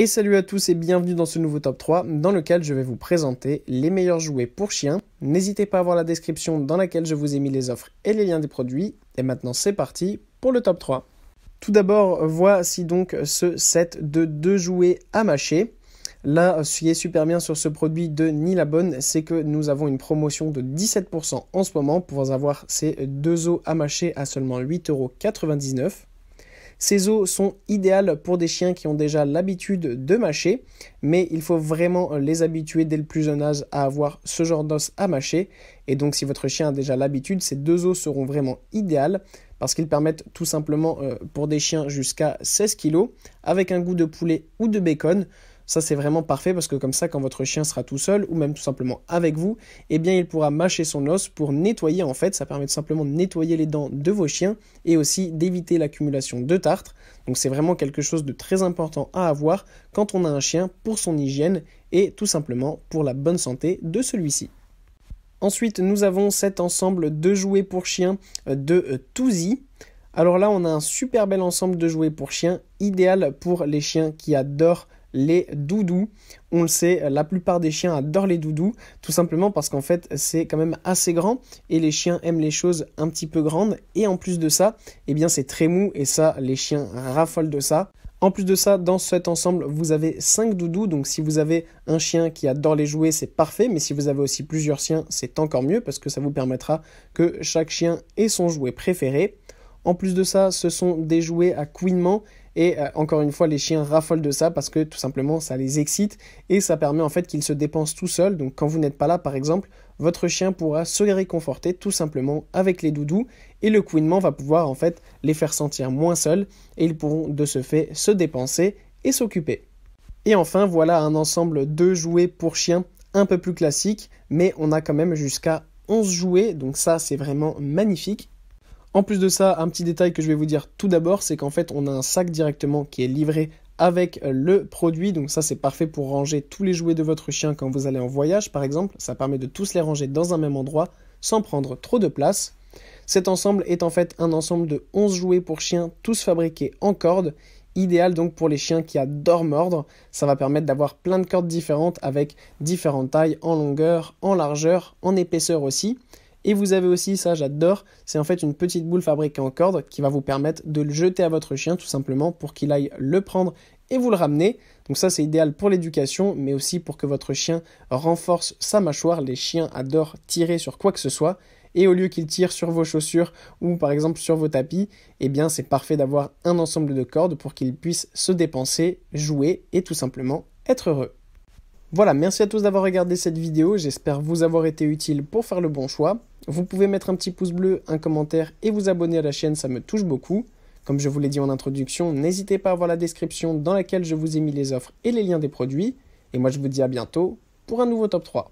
Et salut à tous et bienvenue dans ce nouveau top 3 dans lequel je vais vous présenter les meilleurs jouets pour chiens. N'hésitez pas à voir la description dans laquelle je vous ai mis les offres et les liens des produits. Et maintenant c'est parti pour le top 3. Tout d'abord, voici donc ce set de deux jouets à mâcher. Là, ce qui est super bien sur ce produit de Nilabonne, c'est que nous avons une promotion de 17% en ce moment pour avoir ces deux os à mâcher à seulement 8,99€. Ces os sont idéales pour des chiens qui ont déjà l'habitude de mâcher, mais il faut vraiment euh, les habituer dès le plus jeune âge à avoir ce genre d'os à mâcher. Et donc si votre chien a déjà l'habitude, ces deux os seront vraiment idéales parce qu'ils permettent tout simplement euh, pour des chiens jusqu'à 16 kg avec un goût de poulet ou de bacon ça, c'est vraiment parfait parce que comme ça, quand votre chien sera tout seul ou même tout simplement avec vous, eh bien, il pourra mâcher son os pour nettoyer. En fait, ça permet tout simplement de nettoyer les dents de vos chiens et aussi d'éviter l'accumulation de tartre. Donc, c'est vraiment quelque chose de très important à avoir quand on a un chien pour son hygiène et tout simplement pour la bonne santé de celui-ci. Ensuite, nous avons cet ensemble de jouets pour chiens euh, de euh, Touzy. Alors là, on a un super bel ensemble de jouets pour chiens, idéal pour les chiens qui adorent les doudous. On le sait, la plupart des chiens adorent les doudous, tout simplement parce qu'en fait c'est quand même assez grand et les chiens aiment les choses un petit peu grandes. Et en plus de ça, eh bien c'est très mou et ça, les chiens raffolent de ça. En plus de ça, dans cet ensemble, vous avez 5 doudous, donc si vous avez un chien qui adore les jouets, c'est parfait, mais si vous avez aussi plusieurs chiens, c'est encore mieux parce que ça vous permettra que chaque chien ait son jouet préféré. En plus de ça, ce sont des jouets à couinement. Et euh, encore une fois, les chiens raffolent de ça parce que tout simplement, ça les excite et ça permet en fait qu'ils se dépensent tout seuls. Donc quand vous n'êtes pas là, par exemple, votre chien pourra se réconforter tout simplement avec les doudous et le couinement va pouvoir en fait les faire sentir moins seuls et ils pourront de ce fait se dépenser et s'occuper. Et enfin, voilà un ensemble de jouets pour chiens un peu plus classique, mais on a quand même jusqu'à 11 jouets, donc ça c'est vraiment magnifique. En plus de ça, un petit détail que je vais vous dire tout d'abord, c'est qu'en fait on a un sac directement qui est livré avec euh, le produit. Donc ça c'est parfait pour ranger tous les jouets de votre chien quand vous allez en voyage par exemple. Ça permet de tous les ranger dans un même endroit sans prendre trop de place. Cet ensemble est en fait un ensemble de 11 jouets pour chiens, tous fabriqués en corde. Idéal donc pour les chiens qui adorent mordre. Ça va permettre d'avoir plein de cordes différentes avec différentes tailles en longueur, en largeur, en épaisseur aussi. Et vous avez aussi, ça j'adore, c'est en fait une petite boule fabriquée en corde qui va vous permettre de le jeter à votre chien tout simplement pour qu'il aille le prendre et vous le ramener. Donc ça c'est idéal pour l'éducation, mais aussi pour que votre chien renforce sa mâchoire. Les chiens adorent tirer sur quoi que ce soit. Et au lieu qu'ils tirent sur vos chaussures ou par exemple sur vos tapis, eh bien c'est parfait d'avoir un ensemble de cordes pour qu'ils puissent se dépenser, jouer et tout simplement être heureux. Voilà, merci à tous d'avoir regardé cette vidéo, j'espère vous avoir été utile pour faire le bon choix. Vous pouvez mettre un petit pouce bleu, un commentaire et vous abonner à la chaîne, ça me touche beaucoup. Comme je vous l'ai dit en introduction, n'hésitez pas à voir la description dans laquelle je vous ai mis les offres et les liens des produits. Et moi je vous dis à bientôt pour un nouveau top 3.